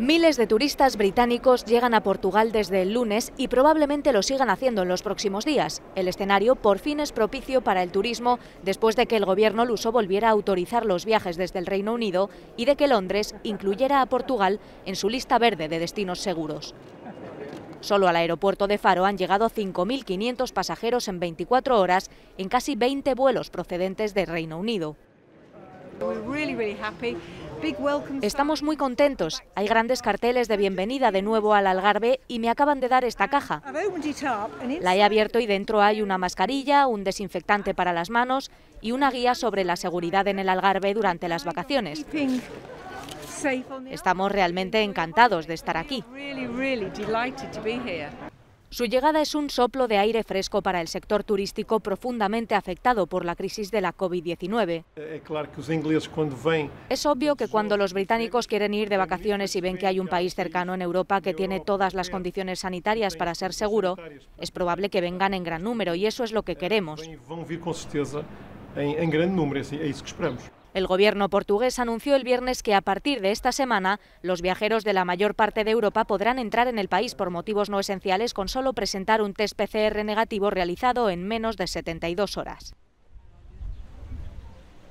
Miles de turistas británicos llegan a Portugal desde el lunes y probablemente lo sigan haciendo en los próximos días. El escenario por fin es propicio para el turismo después de que el gobierno luso volviera a autorizar los viajes desde el Reino Unido y de que Londres incluyera a Portugal en su lista verde de destinos seguros. Solo al aeropuerto de Faro han llegado 5.500 pasajeros en 24 horas en casi 20 vuelos procedentes del Reino Unido. Estamos muy contentos. Hay grandes carteles de bienvenida de nuevo al Algarve y me acaban de dar esta caja. La he abierto y dentro hay una mascarilla, un desinfectante para las manos y una guía sobre la seguridad en el Algarve durante las vacaciones. Estamos realmente encantados de estar aquí. Su llegada es un soplo de aire fresco para el sector turístico profundamente afectado por la crisis de la COVID-19. Eh, es obvio que cuando los británicos quieren ir de vacaciones y ven que hay un país cercano en Europa que tiene todas las condiciones sanitarias para ser seguro, es probable que vengan en gran número y eso es lo que queremos. El gobierno portugués anunció el viernes que a partir de esta semana los viajeros de la mayor parte de Europa podrán entrar en el país por motivos no esenciales con solo presentar un test PCR negativo realizado en menos de 72 horas.